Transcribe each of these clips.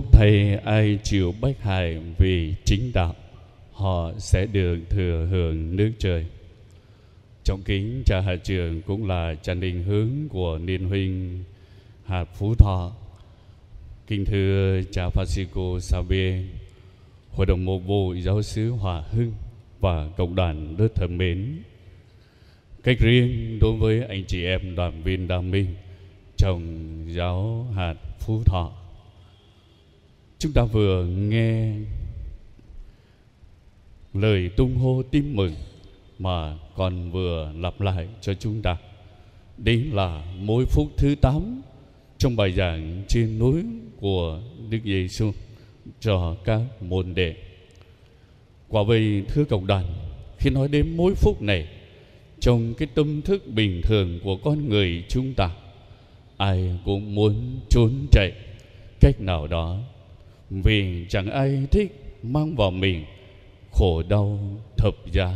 Phúc thầy ai chịu bách hại vì chính đạo, họ sẽ được thừa hưởng nước trời. Trọng kính cha hạ trường cũng là cha định hướng của Niên Huynh Hạt Phú Thọ. Kính thưa cha Francisco Sabe, Hội đồng mục vụ giáo sứ Hòa Hưng và cộng đoàn đất thầm mến. Cách riêng đối với anh chị em đoàn viên Đa Minh trong giáo hạt Phú Thọ Chúng ta vừa nghe lời tung hô tin mừng mà còn vừa lặp lại cho chúng ta. Đấy là mỗi phút thứ tám trong bài giảng trên núi của Đức Giêsu cho các môn đệ. Quả vậy thưa cộng đoàn, khi nói đến mỗi phút này trong cái tâm thức bình thường của con người chúng ta, ai cũng muốn trốn chạy cách nào đó vì chẳng ai thích mang vào mình khổ đau, thập giá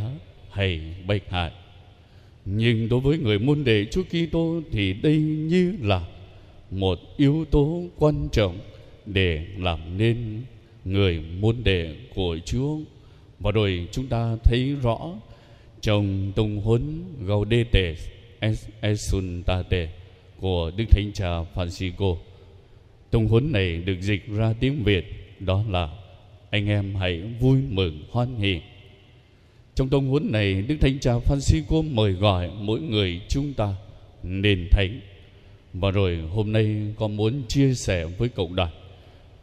hay bệnh hại. Nhưng đối với người môn đệ Chúa Kitô thì đây như là một yếu tố quan trọng để làm nên người môn đệ của Chúa. Và rồi chúng ta thấy rõ trong tông huấn Gaudete Exsultate của Đức Thánh Cha Francisco Tông huấn này được dịch ra tiếng Việt đó là anh em hãy vui mừng hoan hỉ. Trong tông huấn này, Đức Thánh Cha Francisco mời gọi mỗi người chúng ta nên thánh. Và rồi hôm nay con muốn chia sẻ với cộng đoàn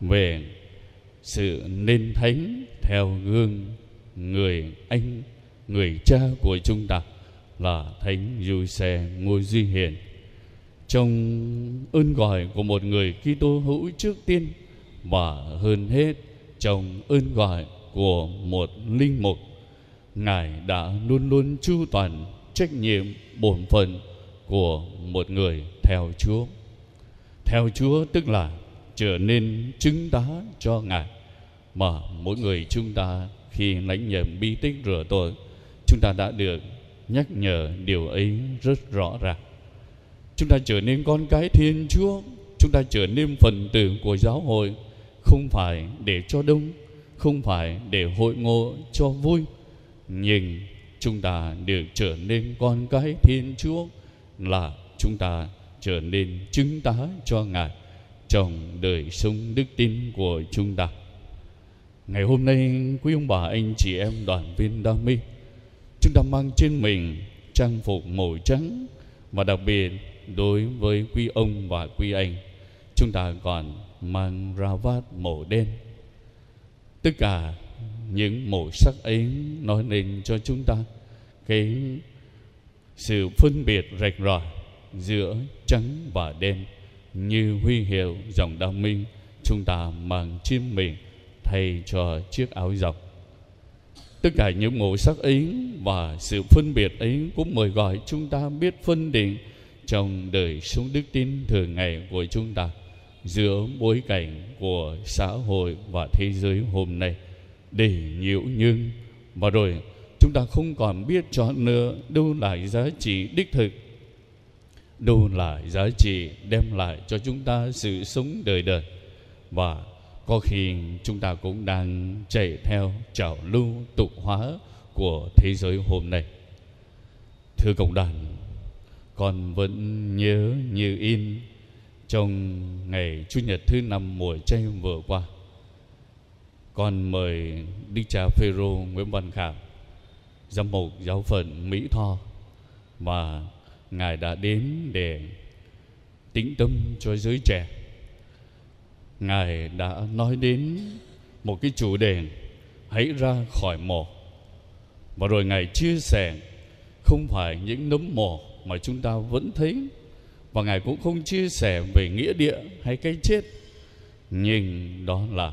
về sự nên thánh theo gương người anh, người cha của chúng ta là Thánh Du Xe Ngô Duy Hiền trong ơn gọi của một người Kitô hữu trước tiên và hơn hết trong ơn gọi của một linh mục ngài đã luôn luôn chu toàn trách nhiệm bổn phận của một người theo Chúa theo Chúa tức là trở nên chứng tá cho ngài mà mỗi người chúng ta khi lãnh nhận bi tích rửa tội chúng ta đã được nhắc nhở điều ấy rất rõ ràng chúng ta trở nên con cái thiên chúa chúng ta trở nên phần tử của giáo hội không phải để cho đông không phải để hội ngộ cho vui nhưng chúng ta được trở nên con cái thiên chúa là chúng ta trở nên chứng tá cho ngài trong đời sống đức tin của chúng ta ngày hôm nay quý ông bà anh chị em đoàn viên đa mi chúng ta mang trên mình trang phục màu trắng và đặc biệt đối với quý ông và quý anh chúng ta còn mang ra vát màu đen tất cả những màu sắc ấy nói lên cho chúng ta cái sự phân biệt rạch ròi giữa trắng và đen như huy hiệu dòng đa minh chúng ta mang trên mình thay cho chiếc áo dọc tất cả những màu sắc ấy và sự phân biệt ấy cũng mời gọi chúng ta biết phân định trong đời sống đức tin thường ngày của chúng ta giữa bối cảnh của xã hội và thế giới hôm nay để nhiễu nhưng và rồi chúng ta không còn biết chọn nữa đâu là giá trị đích thực đâu là giá trị đem lại cho chúng ta sự sống đời đời và có khi chúng ta cũng đang chạy theo trào lưu tục hóa của thế giới hôm nay thưa cộng đoàn con vẫn nhớ như in trong ngày Chủ nhật thứ năm mùa chay vừa qua. Con mời đi cha Phêrô Nguyễn Văn khả giám mục giáo phận Mỹ Tho và ngài đã đến để tĩnh tâm cho giới trẻ. Ngài đã nói đến một cái chủ đề hãy ra khỏi mồ. Và rồi Ngài chia sẻ không phải những nấm mồ mà chúng ta vẫn thấy và ngài cũng không chia sẻ về nghĩa địa hay cái chết nhưng đó là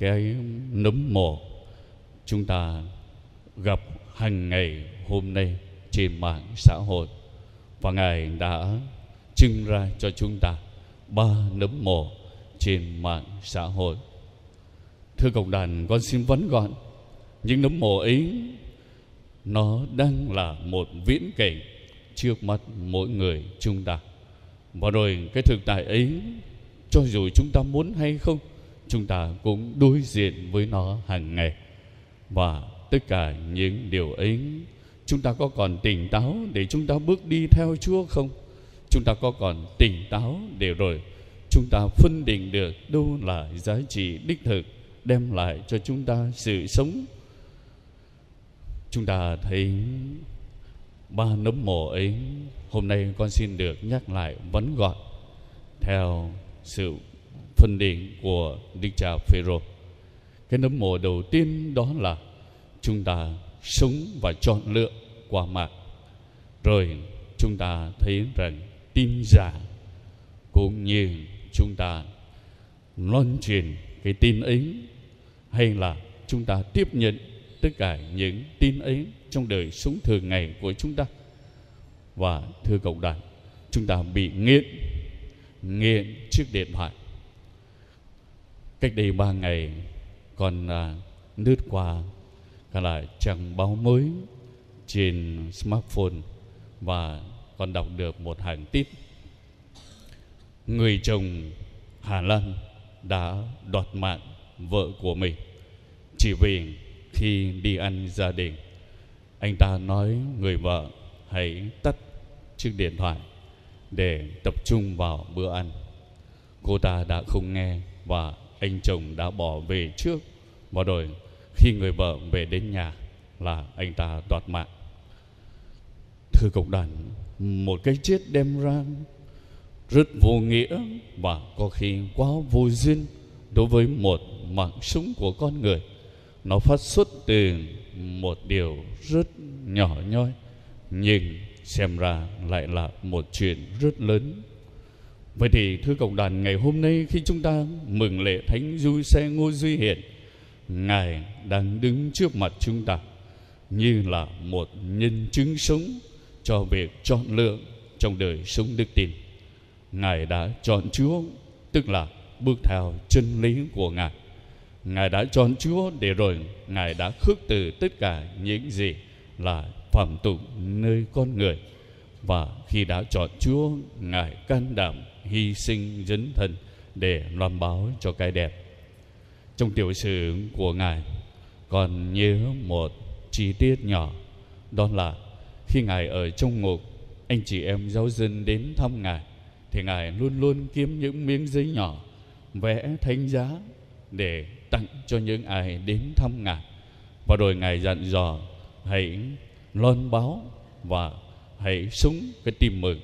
cái nấm mồ chúng ta gặp hàng ngày hôm nay trên mạng xã hội và ngài đã trưng ra cho chúng ta ba nấm mồ trên mạng xã hội thưa cộng đoàn con xin vấn gọn những nấm mồ ấy nó đang là một viễn cảnh trước mắt mỗi người chúng ta và rồi cái thực tại ấy cho dù chúng ta muốn hay không chúng ta cũng đối diện với nó hàng ngày và tất cả những điều ấy chúng ta có còn tỉnh táo để chúng ta bước đi theo Chúa không? Chúng ta có còn tỉnh táo để rồi chúng ta phân định được đâu là giá trị đích thực đem lại cho chúng ta sự sống. Chúng ta thấy ba nấm mồ ấy hôm nay con xin được nhắc lại vấn gọn theo sự phân định của Đức Cha Phêrô. Cái nấm mồ đầu tiên đó là chúng ta sống và chọn lựa qua mạng. Rồi chúng ta thấy rằng tin giả cũng như chúng ta loan truyền cái tin ấy hay là chúng ta tiếp nhận tất cả những tin ấy trong đời sống thường ngày của chúng ta và thưa cộng đoàn chúng ta bị nghiện nghiện chiếc điện thoại cách đây ba ngày còn à, lướt qua cả là trang báo mới trên smartphone và còn đọc được một hàng tít người chồng Hà Lan đã đoạt mạng vợ của mình chỉ vì khi đi ăn gia đình anh ta nói người vợ hãy tắt chiếc điện thoại để tập trung vào bữa ăn cô ta đã không nghe và anh chồng đã bỏ về trước và rồi khi người vợ về đến nhà là anh ta đoạt mạng thưa cộng đoàn một cái chết đem ra rất vô nghĩa và có khi quá vô duyên đối với một mạng sống của con người nó phát xuất từ một điều rất nhỏ nhoi nhưng xem ra lại là một chuyện rất lớn vậy thì thưa cộng đoàn ngày hôm nay khi chúng ta mừng lễ thánh du xe ngô duy hiển ngài đang đứng trước mặt chúng ta như là một nhân chứng sống cho việc chọn lựa trong đời sống đức tin ngài đã chọn chúa tức là bước theo chân lý của ngài Ngài đã chọn Chúa để rồi Ngài đã khước từ tất cả những gì là phạm tục nơi con người Và khi đã chọn Chúa Ngài can đảm hy sinh dấn thân để loan báo cho cái đẹp Trong tiểu sử của Ngài còn nhớ một chi tiết nhỏ Đó là khi Ngài ở trong ngục Anh chị em giáo dân đến thăm Ngài Thì Ngài luôn luôn kiếm những miếng giấy nhỏ Vẽ thánh giá để tặng cho những ai đến thăm Ngài. Và rồi Ngài dặn dò hãy loan báo và hãy súng cái tim mừng,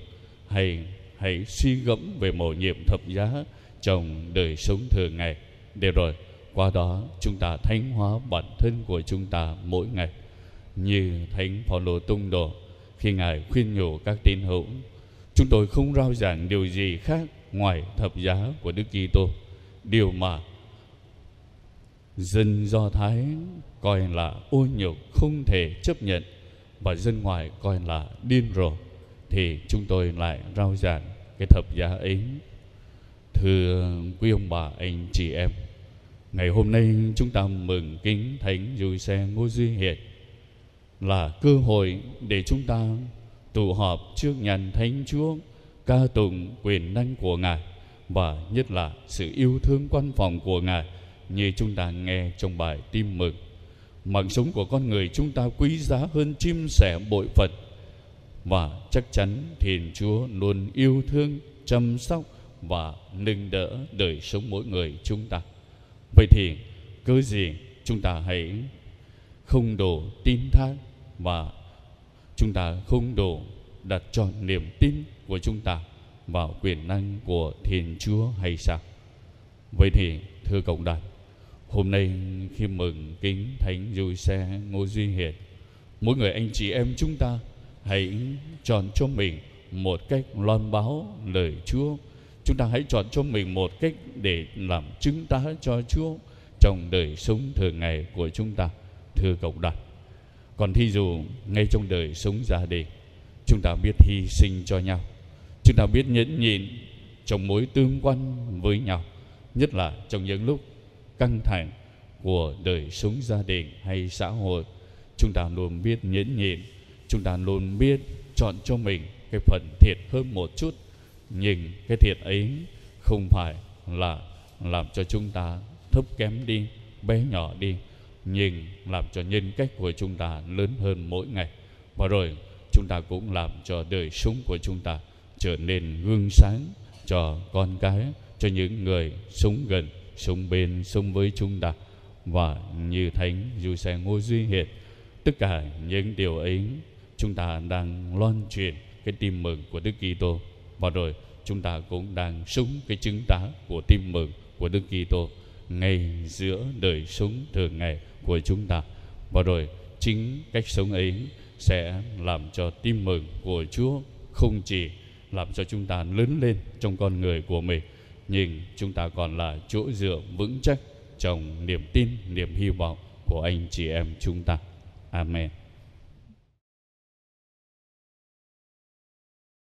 hãy hãy suy gẫm về mầu nhiệm thập giá trong đời sống thường ngày để rồi qua đó chúng ta thánh hóa bản thân của chúng ta mỗi ngày như thánh Phaolô tung đồ khi ngài khuyên nhủ các tín hữu chúng tôi không rao giảng điều gì khác ngoài thập giá của Đức Kitô điều mà dân do thái coi là ô nhục không thể chấp nhận và dân ngoài coi là điên rồ thì chúng tôi lại rao giảng cái thập giá ấy thưa quý ông bà anh chị em ngày hôm nay chúng ta mừng kính thánh du xe ngô duy hiệp là cơ hội để chúng ta tụ họp trước nhàn thánh chúa ca tụng quyền năng của ngài và nhất là sự yêu thương quan phòng của ngài như chúng ta nghe trong bài tin mừng mạng sống của con người chúng ta quý giá hơn chim sẻ bội phật và chắc chắn thiên chúa luôn yêu thương chăm sóc và nâng đỡ đời sống mỗi người chúng ta vậy thì cớ gì chúng ta hãy không đổ tin thác và chúng ta không đổ đặt trọn niềm tin của chúng ta vào quyền năng của thiên chúa hay sao vậy thì thưa cộng đoàn Hôm nay khi mừng kính Thánh Dù Xe Ngô Duy Hiền Mỗi người anh chị em chúng ta Hãy chọn cho mình một cách loan báo lời Chúa Chúng ta hãy chọn cho mình một cách để làm chứng tá cho Chúa Trong đời sống thường ngày của chúng ta Thưa cộng đoàn Còn thi dù ngay trong đời sống gia đình Chúng ta biết hy sinh cho nhau Chúng ta biết nhẫn nhịn trong mối tương quan với nhau Nhất là trong những lúc căng thẳng của đời sống gia đình hay xã hội chúng ta luôn biết nhẫn nhịn chúng ta luôn biết chọn cho mình cái phần thiệt hơn một chút nhưng cái thiệt ấy không phải là làm cho chúng ta thấp kém đi bé nhỏ đi nhưng làm cho nhân cách của chúng ta lớn hơn mỗi ngày và rồi chúng ta cũng làm cho đời sống của chúng ta trở nên gương sáng cho con cái cho những người sống gần sống bên sống với chúng ta và như thánh dù xe ngô duy hiền tất cả những điều ấy chúng ta đang loan truyền cái tin mừng của đức kitô và rồi chúng ta cũng đang sống cái chứng tá của tin mừng của đức kitô ngay giữa đời sống thường ngày của chúng ta và rồi chính cách sống ấy sẽ làm cho tin mừng của chúa không chỉ làm cho chúng ta lớn lên trong con người của mình nhưng chúng ta còn là chỗ dựa vững chắc trong niềm tin, niềm hy vọng của anh chị em chúng ta. Amen.